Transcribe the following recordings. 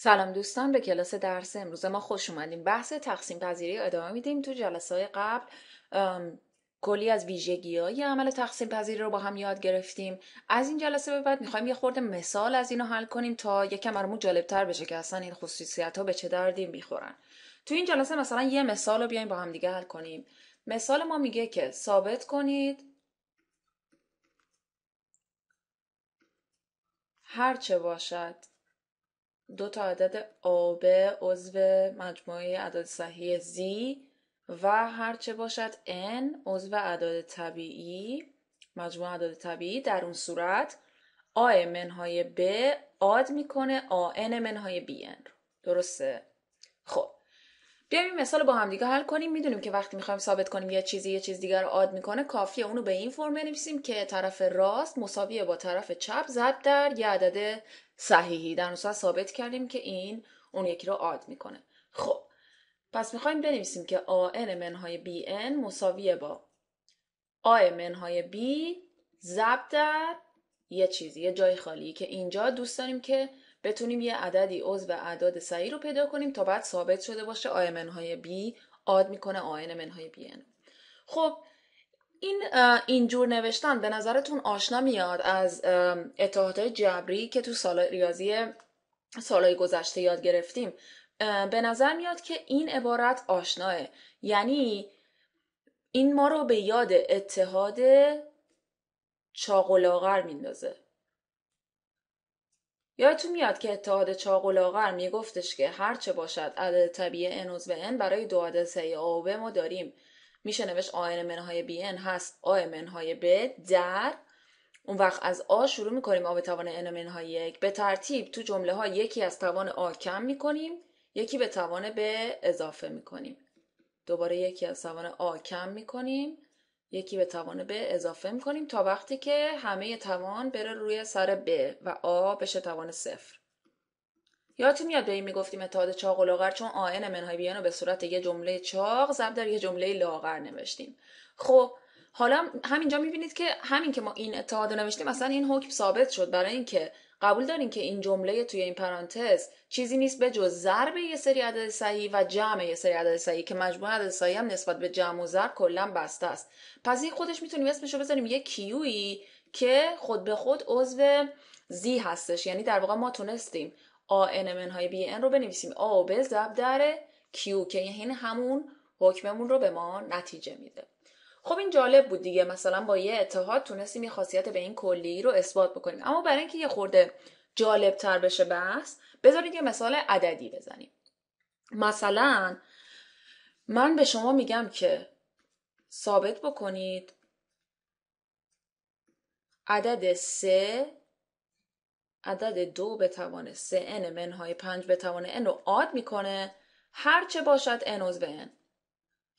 سلام دوستان به کلاس درس امروز ما خوش اومدیم بحث تقسیم پذیری ادامه میدیم تو جلسه های قبل کلی از ویژگی های عمل تقسیم پذیری رو با هم یاد گرفتیم از این جلسه به بعد میخوایم یه خورده مثال از اینو حل کنیم تا یکم برامون جالبتر بشه که اصلا این خصوصیت ها به چه دردی میخورن تو این جلسه مثلا یه مثال رو بیایم با هم دیگه حل کنیم مثال ما میگه که ثابت کنید هرچه باشد دو تا عدد آب عضو مجموعه عدد صحیح Z و هرچه باشد n عضو عدد طبیعی مجموع اعداد طبیعی در اون صورت A منهای B آد میکنه N منهای bn درسته خب بیایم این مثال با همدیگه حل کنیم میدونیم که وقتی میخوایم ثابت کنیم یه چیزی یه چیز دیگر رو عاد میکنه کافیه اونو به این فرم بنویسیم که طرف راست مساویه با طرف چپ ضرب در یه عدد صحیحی در ثابت کردیم که این اون یکی رو عاد میکنه خب پس میخوایم بنویسیم که آن منهای ان مساویه با آ منهای b ضرب در یه چیزی یه جای خالی که اینجا دوست داریم که بتونیم یه عددی عضو اعداد سعی رو پیدا کنیم تا بعد ثابت شده باشه آی منهای بی آد میکنه آین منهای بی خب این جور نوشتن به نظرتون آشنا میاد از اتحادهای جبری که تو سال ریاضی سالهای گذشته یاد گرفتیم به نظر میاد که این عبارت آشناه یعنی این ما رو به یاد اتحاد چاق و لاغر میندازه یادتون میاد که اتحاد چاق و لاغر میگفتش که هرچه باشد عدد طبیعی انوز و ان برای دو عدد سه آ و ما داریم میشه نوشت آین منهای بی هست آ منهای ب در اون وقت از آ شروع میکنیم آ به توان ان منهای یک به ترتیب تو جمله ها یکی از توان آ کم میکنیم یکی به توان به اضافه میکنیم دوباره یکی از توان آ کم میکنیم یکی به توان ب اضافه میکنیم تا وقتی که همه توان بره روی سر ب و آ بشه توان صفر یادتون میاد به این میگفتیم اتحاد چاق و لاغر چون آن منهای بیان رو به صورت یه جمله چاق ضرب در یه جمله لاغر نوشتیم خب حالا همینجا میبینید که همین که ما این اتحاد نوشتیم اصلا این حکم ثابت شد برای اینکه قبول دارین که این جمله توی این پرانتز چیزی نیست به جز ضرب یه سری عدد صحیح و جمع یه سری عدد صحیح که مجموع عدد صحیح هم نسبت به جمع و ضرب کلا بسته است پس این خودش میتونیم اسمش رو بذاریم یه کیویی که خود به خود عضو زی هستش یعنی در واقع ما تونستیم آن های بی رو بنویسیم آ به ضرب در کیو که یعنی همون حکممون رو به ما نتیجه میده خب این جالب بود دیگه مثلا با یه اتحاد تونستیم یه خاصیت به این کلی رو اثبات بکنیم اما برای اینکه یه خورده جالب تر بشه بحث بذارید یه مثال عددی بزنیم مثلا من به شما میگم که ثابت بکنید عدد سه عدد دو به توان سه n منهای پنج به توان n رو عاد میکنه هرچه باشد n به n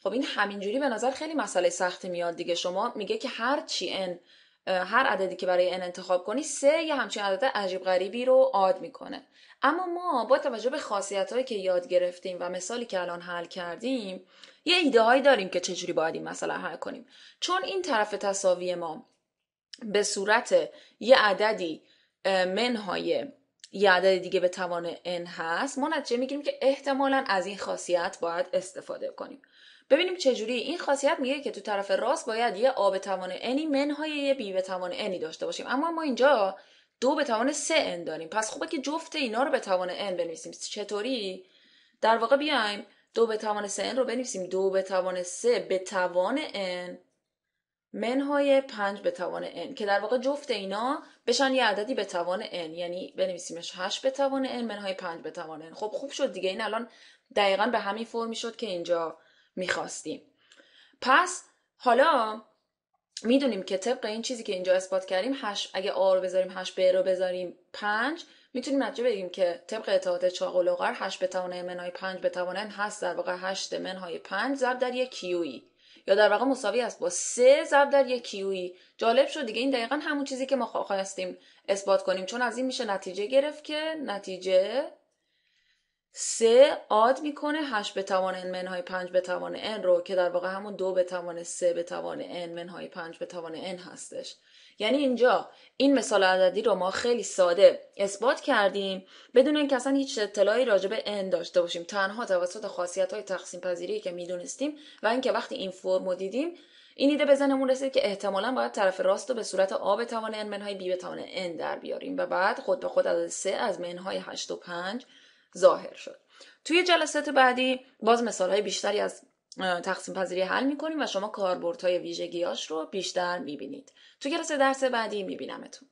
خب این همینجوری به نظر خیلی مسئله سختی میاد دیگه شما میگه که هر چی ان هر عددی که برای ان انتخاب کنی سه یا همچین عدد عجیب غریبی رو عاد میکنه اما ما با توجه به خاصیت هایی که یاد گرفتیم و مثالی که الان حل کردیم یه ایده هایی داریم که چجوری باید این مسئله حل کنیم چون این طرف تصاوی ما به صورت یه عددی منهای یه عدد دیگه به توان n هست ما نتیجه میگیریم که احتمالا از این خاصیت باید استفاده کنیم ببینیم چجوری این خاصیت میگه که تو طرف راست باید یه آب به توان انی منهای یه بی به توان انی داشته باشیم اما ما اینجا دو به توان سه داریم پس خوبه که جفت اینا رو به توان بنویسیم چطوری در واقع بیایم دو به توان سه ان رو بنویسیم دو به توان سه به توان ان منهای 5 به توان n که در واقع جفت اینا بشن یه عددی به توان n یعنی بنویسیمش 8 به توان n منهای 5 به توان n خب خوب شد دیگه این الان دقیقا به همین فرمی شد که اینجا میخواستیم پس حالا میدونیم که طبق این چیزی که اینجا اثبات کردیم هش اگه آ رو بذاریم هشت به رو بذاریم پنج میتونیم نتیجه بگیم که طبق اتحاد چاق و هشت به بتوانه منهای 5 بتوانن هست در واقع هشت منهای پنج ضرب در یک کیوی یا در واقع مساوی است با سه ضرب در یک کیوی جالب شد دیگه این دقیقا همون چیزی که ما خواستیم اثبات کنیم چون از این میشه نتیجه گرفت که نتیجه 3 آد میکنه 8 به توان n منهای 5 به توان n رو که در واقع همون 2 به توان 3 به توان n منهای 5 به توان n هستش یعنی اینجا این مثال عددی رو ما خیلی ساده اثبات کردیم بدون اینکه اصلا هیچ اطلاعی راجع به n داشته باشیم تنها توسط خاصیت های تقسیم پذیری که میدونستیم و اینکه وقتی این فرم رو دیدیم این ایده بزنمون رسید که احتمالا باید طرف راست رو به صورت آ به توان n منهای b به توان n در بیاریم و بعد خود به خود عدد 3 از منهای 8 و 5 ظاهر شد توی جلسات بعدی باز های بیشتری از تقسیم پذیری حل میکنیم و شما کاربردهای ویژگیاش رو بیشتر میبینید تو جلسه درس بعدی میبینمتون